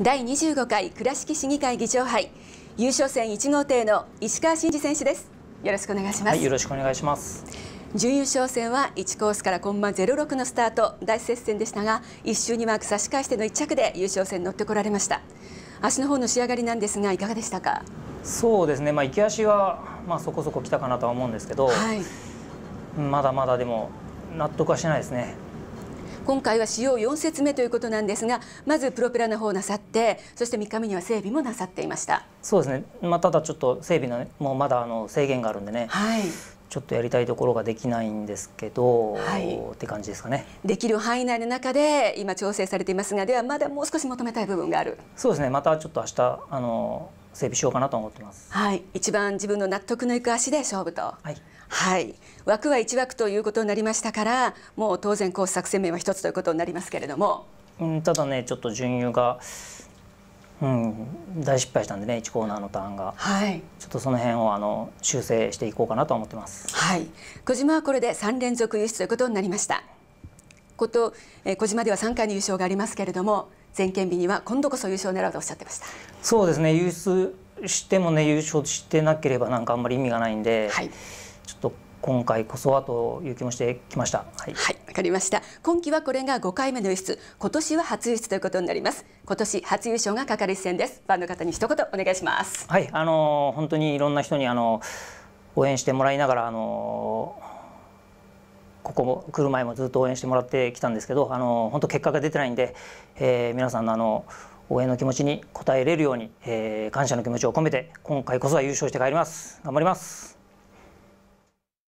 第25回倉敷市議会議長杯優勝戦1号艇の石川真司選手ですよろしくお願いします、はい、よろしくお願いします準優勝戦は1コースからコンマ06のスタート大接戦でしたが一周にマーク差し返しての1着で優勝戦乗ってこられました足の方の仕上がりなんですがいかがでしたかそうですねまあ行き足はまあそこそこ来たかなとは思うんですけど、はい、まだまだでも納得はしてないですね今回は使用4節目ということなんですがまずプロペラの方をなさってそして3日目には整備もなさっていましたそうですね、まあ、ただちょっと整備の、ね、もうまだあの制限があるんでね、はい、ちょっとやりたいところができないんですけど、はい、って感じですかねできる範囲内の中で今調整されていますがではまだもう少し求めたい部分があるそうですねまたちょっと明日あの整備しようかなと思ってます。はい、一番自分の納得のいく足で勝負と。はい。はい、枠は一枠ということになりましたからもう当然コース作戦名は一つということになりますけれども、うん、ただねちょっと準優が、うん、大失敗したんでね一コーナーのターンが、はい、ちょっとその辺をあの修正していこうかなと思ってます、はい、小島はこれで三連続優勝ということになりましたこと、えー、小島では三回の優勝がありますけれども全県日には今度こそ優勝を狙うとおっしゃってましたそうですね優勝してもね優勝してなければなんかあんまり意味がないんで、はい、ちょっと今回こそはという気もしてきましたはい、はい、分かりました今期はこれが5回目の輸出今年は初輸出ということになります今年初優勝がかかる一戦ですファンの方に一言お願いしますはいあのー、本当にいろんな人にあのー、応援してもらいながらあのーこも来る前もずっと応援してもらってきたんですけどあの本当結果が出てないんで、えー、皆さんのあの応援の気持ちに応えれるように、えー、感謝の気持ちを込めて今回こそは優勝して帰ります頑張ります